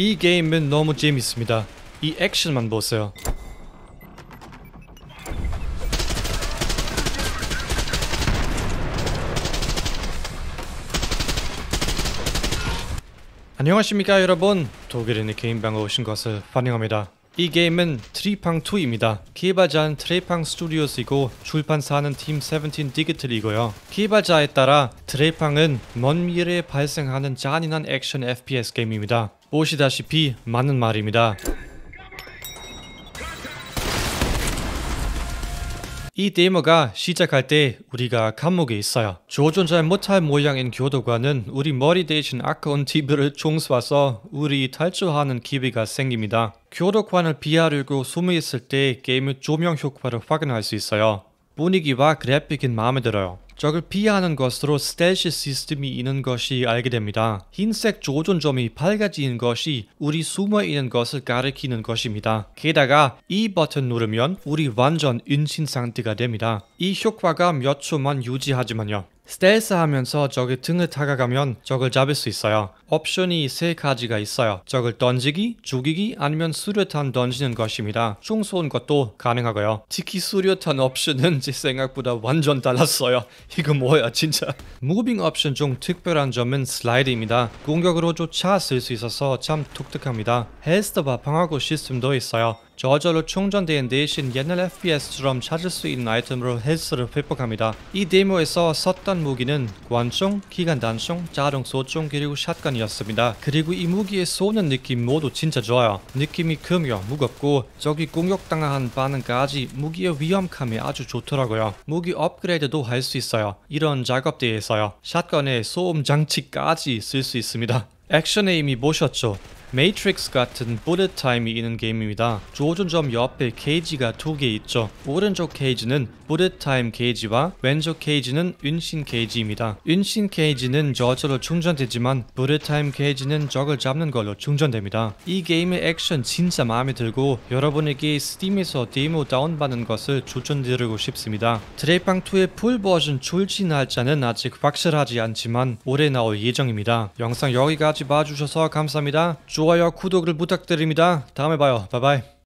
이 게임은 너무 재밌습니다. 이 액션만 보세요. 안녕하십니까 여러분 독일인의 게임방에 오신 것을 환영합니다 이 게임은 트리팡2입니다 개발자는 트레팡 스튜디오스이고 출판사는 팀17 디지털이고요 개발자에 따라 트레팡은 먼 미래에 발생하는 잔인한 액션 FPS 게임입니다 보시다시피 맞는 말입니다. 이 데모가 시작할 때 우리가 감옥에 있어요. 조준 잘 못할 모양인 교도관은 우리 머리 대신 아까운 TV를 총 쏴서 우리 탈출하는 기회가 생깁니다. 교도관을 피하려고 숨어 있을 때 게임의 조명 효과를 확인할 수 있어요. 분위기와 그래픽은 마음에 들어요. 적을 피하는 것으로 스텔시 시스템이 있는 것이 알게 됩니다. 흰색 조준점이 밝아지는 것이 우리 숨어있는 것을 가리키는 것입니다. 게다가 이 버튼 누르면 우리 완전 은신 상태가 됩니다. 이 효과가 몇 초만 유지하지만요. 스텔스 하면서 적의 등을 타가가면 적을 잡을 수 있어요. 옵션이 세 가지가 있어요. 적을 던지기, 죽이기 아니면 수류탄 던지는 것입니다. 총 쏘는 것도 가능하고요. 특히 수류탄 옵션은 제 생각보다 완전 달랐어요. 이거 뭐야 진짜. 무빙 옵션 중 특별한 점은 슬라이드입니다. 공격으로조차 쓸 수 있어서 참 독특합니다. 헬스터바 방어구 시스템도 있어요. 저절로 충전된 대신 옛날 FPS처럼 찾을 수 있는 아이템으로 헬스를 회복합니다. 이 데모에서 썼던 무기는 관총, 기관단총, 자동소총 그리고 샷건이었습니다. 그리고 이 무기의 쏘는 느낌 모두 진짜 좋아요. 느낌이 크며 무겁고 적이 공격당한 반응까지 무기의 위험감이 아주 좋더라고요. 무기 업그레이드도 할 수 있어요. 이런 작업대에서요. 샷건의 소음 장치까지 쓸 수 있습니다. 액션의 이 보셨죠? 메이트릭스 같은 bullet time이 있는 게임입니다. 조준점 옆에 게이지가 두 개 있죠. 오른쪽 게이지는 bullet time 게이지와 왼쪽 게이지는 은신 게이지입니다. 은신 게이지는 저절로 충전되지만 bullet time 게이지는 적을 잡는 걸로 충전됩니다. 이 게임의 액션 진짜 마음에 들고 여러분에게 스팀에서 데모 다운받는 것을 추천드리고 싶습니다. 드레이팡2의 풀 버전 출시 날짜는 아직 확실하지 않지만 올해 나올 예정입니다. 영상 여기까지 봐주셔서 감사합니다. 좋아요와 구독을 부탁드립니다. 다음에 봐요. 바이바이.